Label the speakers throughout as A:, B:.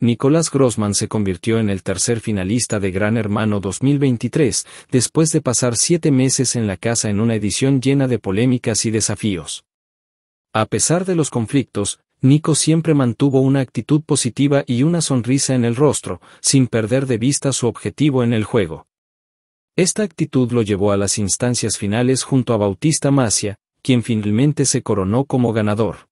A: Nicolás Grossman se convirtió en el tercer finalista de Gran Hermano 2023, después de pasar siete meses en la casa en una edición llena de polémicas y desafíos. A pesar de los conflictos, Nico siempre mantuvo una actitud positiva y una sonrisa en el rostro, sin perder de vista su objetivo en el juego. Esta actitud lo llevó a las instancias finales junto a Bautista Macia, quien finalmente se coronó como ganador.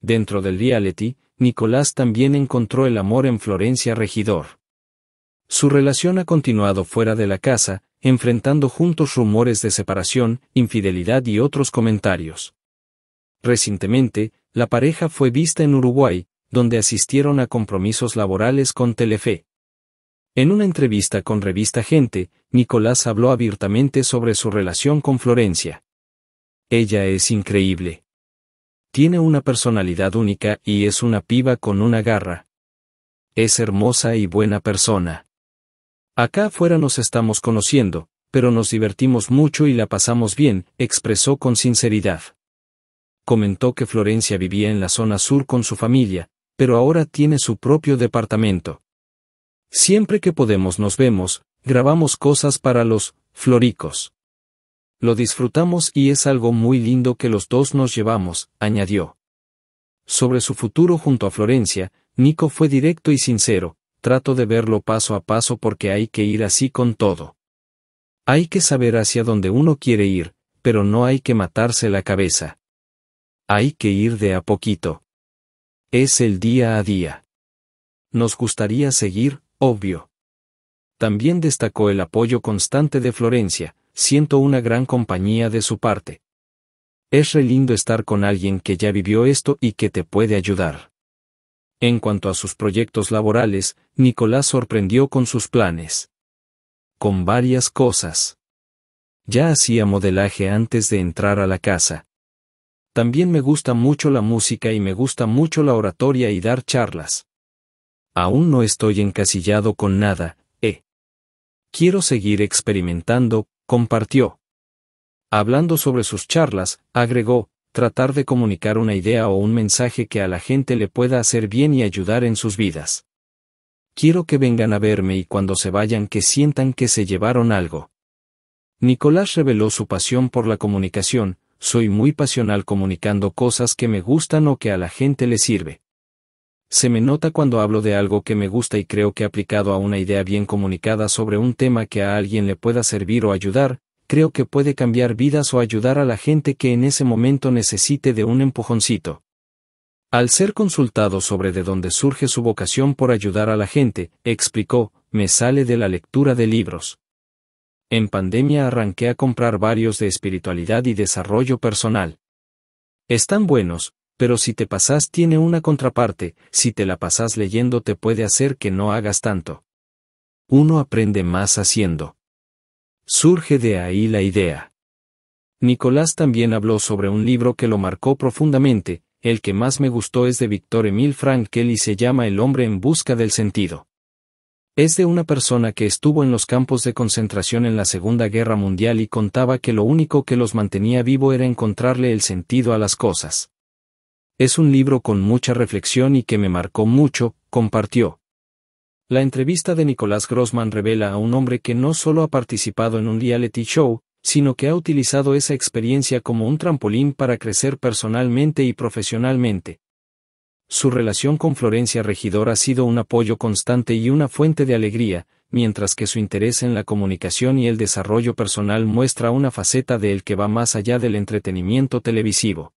A: Dentro del reality, Nicolás también encontró el amor en Florencia Regidor. Su relación ha continuado fuera de la casa, enfrentando juntos rumores de separación, infidelidad y otros comentarios. Recientemente, la pareja fue vista en Uruguay, donde asistieron a compromisos laborales con Telefe. En una entrevista con Revista Gente, Nicolás habló abiertamente sobre su relación con Florencia. Ella es increíble. Tiene una personalidad única y es una piba con una garra. Es hermosa y buena persona. Acá afuera nos estamos conociendo, pero nos divertimos mucho y la pasamos bien, expresó con sinceridad. Comentó que Florencia vivía en la zona sur con su familia, pero ahora tiene su propio departamento. Siempre que podemos nos vemos, grabamos cosas para los floricos. Lo disfrutamos y es algo muy lindo que los dos nos llevamos, añadió. Sobre su futuro junto a Florencia, Nico fue directo y sincero, trato de verlo paso a paso porque hay que ir así con todo. Hay que saber hacia dónde uno quiere ir, pero no hay que matarse la cabeza. Hay que ir de a poquito. Es el día a día. Nos gustaría seguir, obvio. También destacó el apoyo constante de Florencia, siento una gran compañía de su parte. Es re lindo estar con alguien que ya vivió esto y que te puede ayudar. En cuanto a sus proyectos laborales, Nicolás sorprendió con sus planes. Con varias cosas. Ya hacía modelaje antes de entrar a la casa. También me gusta mucho la música y me gusta mucho la oratoria y dar charlas. Aún no estoy encasillado con nada, eh. Quiero seguir experimentando, compartió. Hablando sobre sus charlas, agregó, tratar de comunicar una idea o un mensaje que a la gente le pueda hacer bien y ayudar en sus vidas. Quiero que vengan a verme y cuando se vayan que sientan que se llevaron algo. Nicolás reveló su pasión por la comunicación, soy muy pasional comunicando cosas que me gustan o que a la gente le sirve. Se me nota cuando hablo de algo que me gusta y creo que aplicado a una idea bien comunicada sobre un tema que a alguien le pueda servir o ayudar, creo que puede cambiar vidas o ayudar a la gente que en ese momento necesite de un empujoncito. Al ser consultado sobre de dónde surge su vocación por ayudar a la gente, explicó, me sale de la lectura de libros. En pandemia arranqué a comprar varios de espiritualidad y desarrollo personal. Están buenos, pero si te pasas tiene una contraparte, si te la pasas leyendo te puede hacer que no hagas tanto. Uno aprende más haciendo. Surge de ahí la idea. Nicolás también habló sobre un libro que lo marcó profundamente, el que más me gustó es de Víctor Emil Frankel y se llama El hombre en busca del sentido. Es de una persona que estuvo en los campos de concentración en la Segunda Guerra Mundial y contaba que lo único que los mantenía vivo era encontrarle el sentido a las cosas. Es un libro con mucha reflexión y que me marcó mucho, compartió. La entrevista de Nicolás Grossman revela a un hombre que no solo ha participado en un reality show, sino que ha utilizado esa experiencia como un trampolín para crecer personalmente y profesionalmente. Su relación con Florencia Regidor ha sido un apoyo constante y una fuente de alegría, mientras que su interés en la comunicación y el desarrollo personal muestra una faceta de él que va más allá del entretenimiento televisivo.